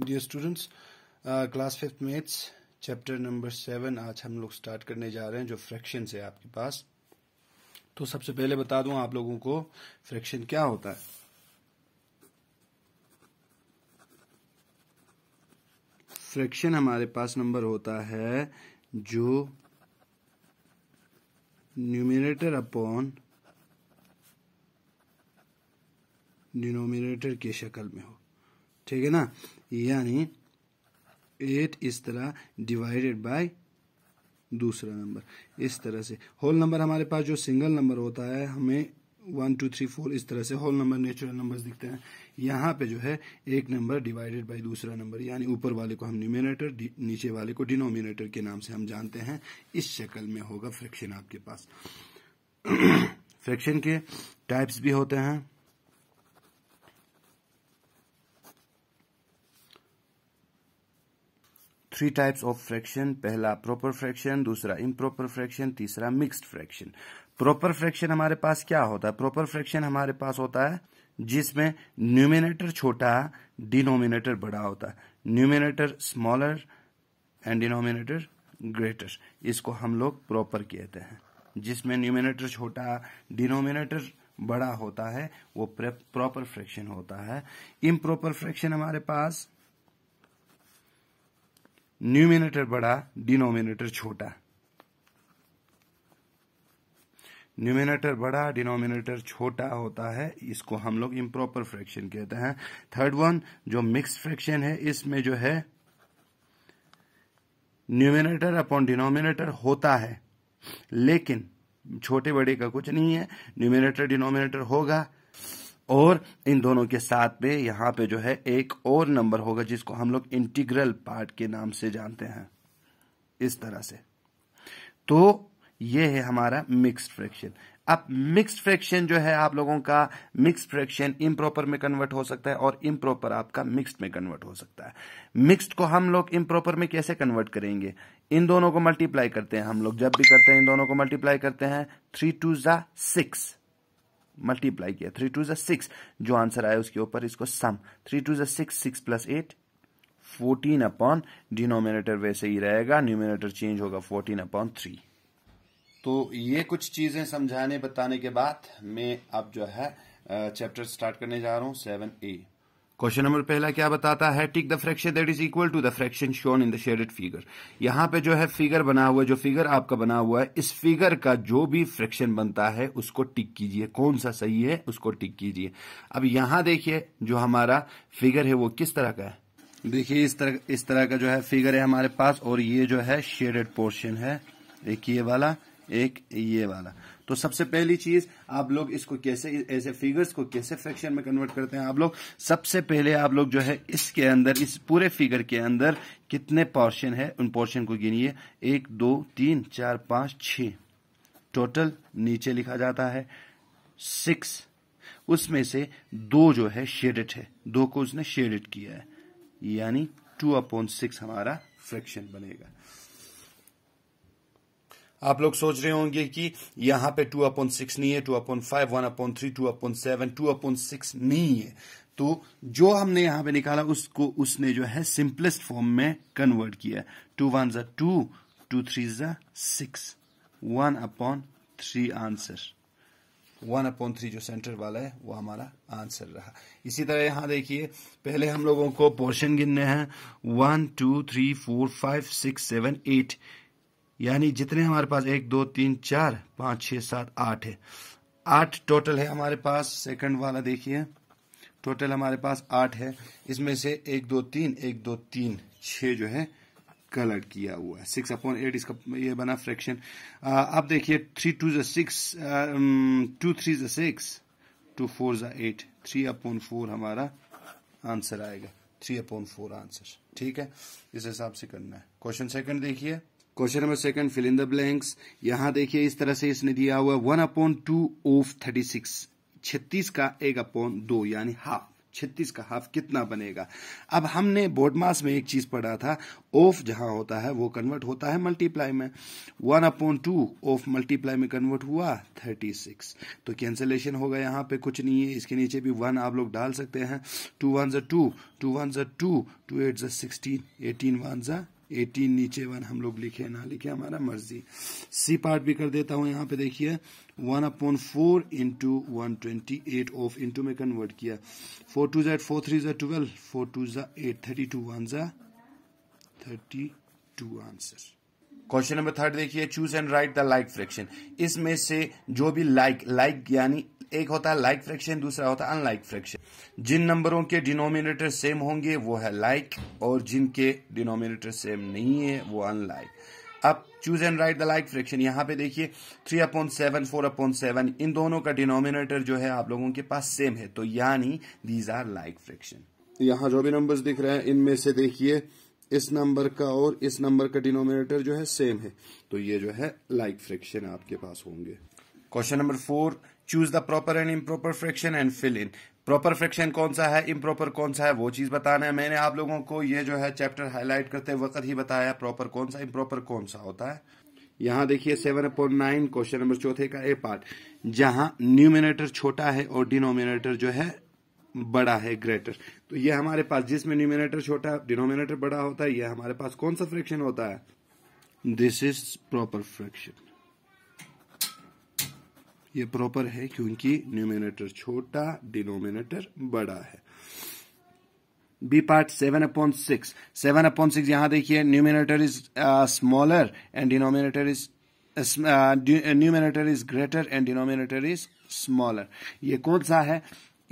dear students class fifth maths chapter number seven आज हम लोग स्टार्ट करने जा रहे हैं जो फ्रैक्शन है आपके पास तो सबसे पहले बता दूं आप लोगों को फ्रैक्शन क्या होता है फ्रैक्शन हमारे पास नंबर होता है जो न्यूमिनेटर अपॉन डिनोमिनेटर की शक्ल में हो ठीक है ना यानी एट इस तरह डिवाइडेड बाय दूसरा नंबर इस तरह से होल नंबर हमारे पास जो सिंगल नंबर होता है हमें वन टू थ्री फोर इस तरह से होल नंबर नेचुरल नंबर्स दिखते हैं यहाँ पे जो है एक नंबर डिवाइडेड बाय दूसरा नंबर यानी ऊपर वाले को हम न्यूमिनेटर नीचे वाले को डिनोमिनेटर के नाम से हम जानते हैं इस शक्ल में होगा फ्रैक्शन आपके पास फ्रैक्शन के टाइप्स भी होते हैं थ्री टाइप्स ऑफ फ्रैक्शन पहला प्रॉपर फ्रैक्शन दूसरा इम्प्रॉपर फ्रैक्शन तीसरा मिक्सड फ्रैक्शन प्रॉपर फ्रैक्शन हमारे पास क्या होता है प्रॉपर फ्रैक्शन हमारे पास होता है जिसमें न्यूमिनेटर छोटा डिनोमिनेटर बड़ा होता है numerator smaller and denominator greater इसको हम लोग प्रॉपर कहते हैं जिसमें न्यूमिनेटर छोटा डिनोमिनेटर बड़ा होता है वो प्रॉपर फ्रैक्शन होता है इम्प्रॉपर फ्रैक्शन हमारे पास न्यूमिनेटर बड़ा डिनोमिनेटर छोटा न्यूमिनेटर बड़ा डिनोमिनेटर छोटा होता है इसको हम लोग इम्प्रॉपर फ्रैक्शन कहते हैं थर्ड वन जो मिक्स फ्रैक्शन है इसमें जो है न्यूमिनेटर अपॉन डिनोमिनेटर होता है लेकिन छोटे बड़े का कुछ नहीं है न्यूमिनेटर डिनोमिनेटर होगा और इन दोनों के साथ में यहाँ पे जो है एक और नंबर होगा जिसको हम लोग इंटीग्रल पार्ट के नाम से जानते हैं इस तरह से तो ये है हमारा मिक्स्ड फ्रैक्शन अब मिक्स्ड फ्रैक्शन जो है आप लोगों का मिक्स्ड फ्रैक्शन इम्प्रॉपर में कन्वर्ट हो सकता है और इम्प्रॉपर आपका मिक्स्ड में कन्वर्ट हो सकता है मिक्स्ड को हम लोग इम्प्रॉपर में कैसे कन्वर्ट करेंगे इन दोनों को मल्टीप्लाई करते हैं हम लोग जब भी करते हैं इन दोनों को मल्टीप्लाई करते हैं थ्री टू जा सिक्स मल्टीप्लाई किया थ्री टू जिक्स जो आंसर आया उसके ऊपर इसको सम थ्री टू जिक्स six plus eight fourteen upon denominator वैसे ही रहेगा न्यूमिनेटर चेंज होगा फोर्टीन अपॉन थ्री तो ये कुछ चीजें समझाने बताने के बाद मैं अब जो है चैप्टर स्टार्ट करने जा रहा हूं सेवन ए क्वेश्चन नंबर पहला क्या बताता है tick the fraction that is equal to the fraction shown in the shaded figure यहां पे जो है फिगर बना हुआ जो फिगर आपका बना हुआ है इस फिगर का जो भी फ्रैक्शन बनता है उसको टिक कीजिए कौन सा सही है उसको टिक कीजिए अब यहां देखिए जो हमारा फिगर है वो किस तरह का है देखिए इस तरह इस तरह का जो है फिगर है हमारे पास और ये जो है शेडेड पोर्शन है एक ये वाला एक ये वाला तो सबसे पहली चीज आप लोग इसको कैसे ऐसे फिगर्स को कैसे फ्रैक्शन में कन्वर्ट करते हैं आप लोग सबसे पहले आप लोग जो है इसके अंदर इस पूरे फिगर के अंदर कितने पोर्शन है उन पोर्शन को गिनिए एक दो तीन चार पांच छ टोटल नीचे लिखा जाता है सिक्स उसमें से दो जो है शेडेड है दो को उसने शेडेड किया है यानी टू अपॉइंट सिक्स हमारा फ्रैक्शन बनेगा आप लोग सोच रहे होंगे कि यहाँ पे टू अपॉन सिक्स नहीं है two upon five one upon three two upon seven two upon six नहीं है तो जो हमने यहाँ पे निकाला उसको उसने जो है सिंपलेस्ट फॉर्म में कन्वर्ट किया टू वन जा टू टू थ्री जा six one upon three answer one upon three जो सेंटर वाला है वो हमारा आंसर रहा इसी तरह यहाँ देखिए पहले हम लोगों को पोर्शन गिनने हैं one two three four five six seven eight यानी जितने हमारे पास एक दो तीन चार पांच छह सात आठ है आठ टोटल है हमारे पास सेकंड वाला देखिए टोटल हमारे पास आठ है इसमें से एक दो तीन एक दो तीन छ जो है कलर किया हुआ है सिक्स अपॉन एट इसका ये बना फ्रैक्शन अब देखिए थ्री टू जो सिक्स टू थ्री जो सिक्स टू फोर जो एट थ्री अपॉन फोर हमारा आंसर आएगा थ्री अपॉन फोर आंसर ठीक है इस हिसाब से करना है क्वेश्चन सेकंड देखिए question number second fill in the blanks यहां देखिए इस तरह से इसने दिया हुआ one upon two of thirty six छत्तीस का एक अपॉन दो यानी हाफ छत्तीस का हाफ कितना बनेगा अब हमने बोडमास में एक चीज पढ़ा था ऑफ जहां होता है वो कन्वर्ट होता है मल्टीप्लाई में one upon two of multiply में कन्वर्ट हुआ थर्टी सिक्स तो कैंसिलेशन होगा यहाँ पे कुछ नहीं है इसके नीचे भी वन आप लोग डाल सकते हैं टू वन जो टू टू वन जो टू टू एट जो सिक्सटीन एटीन वन जो एटीन नीचे वन हम लोग लिखे ना लिखे हमारा मर्जी सी पार्ट भी कर देता हूं यहाँ पे देखिए one upon four into one twenty eight of into में कन्वर्ट किया फोर टू जैट फोर थ्री जै ट्वेल्व फोर टू जै एट थर्टी टू वन जै thirty two answer question number third देखिए choose and write the like fraction इसमें से जो भी लाइक लाइक यानी एक होता है लाइक फ्रैक्शन दूसरा होता है अनलाइक फ्रैक्शन जिन नंबरों के डिनोमिनेटर सेम होंगे वो है लाइक और जिनके डिनोमिनेटर सेम नहीं है वो अनलाइक अब choose and write the like fraction यहाँ पे देखिए three upon seven four upon seven इन दोनों का डिनोमिनेटर जो है आप लोगों के पास सेम है तो यानी दीज आर लाइक फ्रैक्शन यहाँ जो भी नंबर्स दिख रहे हैं इनमें से देखिए इस नंबर का और इस नंबर का डिनोमिनेटर जो है सेम है तो ये जो है लाइक like फ्रैक्शन आपके पास होंगे question number four choose the proper and improper fraction and fill in proper fraction कौन सा है इम्प्रॉपर कौन सा है वो चीज बताना है मैंने आप लोगों को ये जो है चैप्टर हाईलाइट करते वक्त ही बताया प्रॉपर कौन सा इम्प्रॉपर कौन सा होता है यहाँ देखिए seven point nine question number चौथे का ए पार्ट जहां न्यूमिनेटर छोटा है और डिनोमिनेटर जो है बड़ा है ग्रेटर तो ये हमारे पास जिसमें न्यूमिनेटर छोटा डिनोमिनेटर बड़ा होता है यह हमारे पास कौन सा फ्रैक्शन होता है दिस इज प्रॉपर फ्रैक्शन ये प्रॉपर है क्योंकि न्यूमिनेटर छोटा डिनोमिनेटर बड़ा है B part seven upon six seven upon six यहां देखिए numerator is smaller and denominator is numerator is greater and denominator is smaller ये कौन सा है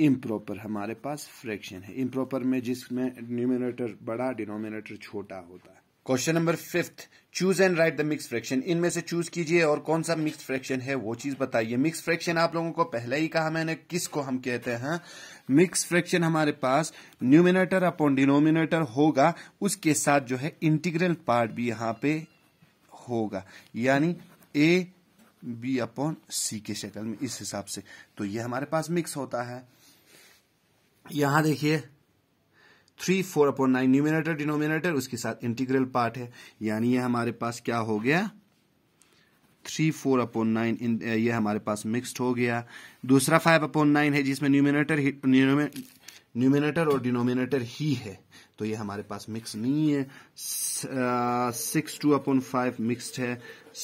इम्प्रॉपर हमारे पास फ्रैक्शन है इम्प्रॉपर में जिसमें न्यूमिनेटर बड़ा डिनोमिनेटर छोटा होता है question number fifth choose and write the mix fraction इनमें से चूज कीजिए और कौन सा मिक्स फ्रैक्शन है वो चीज बताइए मिक्स फ्रैक्शन आप लोगों को पहले ही कहा मैंने किसको हम कहते हैं मिक्स फ्रैक्शन हमारे पास न्यूमिनेटर अपॉन डिनोमिनेटर होगा उसके साथ जो है इंटीग्रल पार्ट भी यहां पे होगा यानी ए बी अपॉन सी के शक्ल में इस हिसाब से तो ये हमारे पास मिक्स होता है यहां देखिए three four upon nine numerator denominator उसके साथ इंटीग्रल पार्ट है यानी ये हमारे पास क्या हो गया थ्री फोर अपॉन नाइन ये हमारे पास मिक्सड हो गया दूसरा फाइव अपॉन नाइन है जिसमें न्यूमिनेटर न्यूमिनेटर और डिनोमिनेटर ही है तो ये हमारे पास मिक्स नहीं है six two upon five mixed है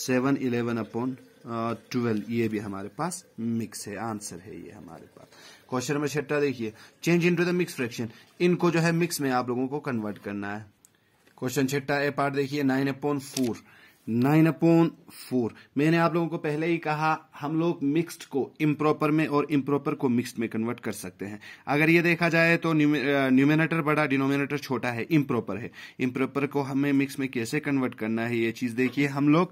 सेवन इलेवन अपॉन ट्वेल्व ये भी हमारे पास मिक्स है आंसर है ये हमारे पास क्वेश्चन नंबर छठा देखिए change into the mix fraction इनको जो है मिक्स में आप लोगों को कन्वर्ट करना है क्वेश्चन छठा ए पार्ट देखिए nine upon four nine upon four मैंने आप लोगों को पहले ही कहा हम लोग मिक्स्ड को इम्प्रॉपर में और इम्प्रॉपर को मिक्स्ड में कन्वर्ट कर सकते हैं अगर ये देखा जाए तो न्यूमिनेटर बड़ा डिनोमिनेटर छोटा है इम्प्रॉपर है इम्प्रॉपर को हमें मिक्स में कैसे कन्वर्ट करना है ये चीज देखिए हम लोग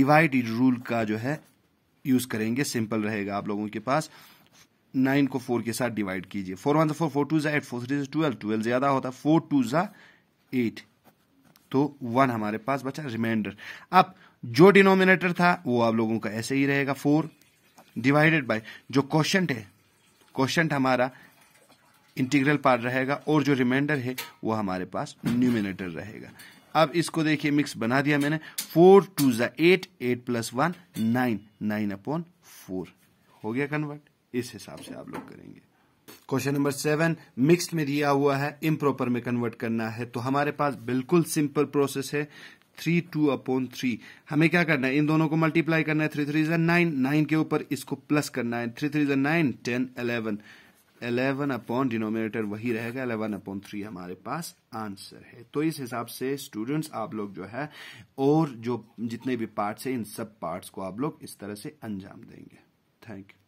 डिवाइड रूल का जो है यूज करेंगे सिंपल रहेगा आप लोगों के पास नाइन को फोर के साथ डिवाइड कीजिए four one four four two ज़ा eight four three twelve twelve ज़्यादा होता है फोर टू ज़ा एट तो वन हमारे पास बचा रिमाइंडर अब जो डिनोमिनेटर था वो आप लोगों का ऐसे ही रहेगा फोर डिवाइडेड बाय जो क्वेश्चन है क्वेश्चन हमारा इंटीग्रल पार्ट रहेगा और जो रिमाइंडर है वो हमारे पास न्यूमिनेटर रहेगा अब इसको देखिए मिक्स बना दिया मैंने फोर टू ज़ा eight eight plus one nine nine upon four हो गया कन्वर्ट इस हिसाब से आप लोग करेंगे क्वेश्चन नंबर सेवन मिक्स्ड में दिया हुआ है इम्प्रोपर में कन्वर्ट करना है तो हमारे पास बिल्कुल सिंपल प्रोसेस है थ्री टू अपॉन थ्री हमें क्या करना है इन दोनों को मल्टीप्लाई करना है थ्री थ्री जन नाइन नाइन के ऊपर इसको प्लस करना है थ्री थ्री जन nine ten eleven eleven upon denominator वही रहेगा अलेवन अपॉन थ्री हमारे पास आंसर है तो इस हिसाब से स्टूडेंट्स आप लोग जो है और जो जितने भी पार्ट्स हैं इन सब पार्ट्स को आप लोग इस तरह से अंजाम देंगे थैंक यू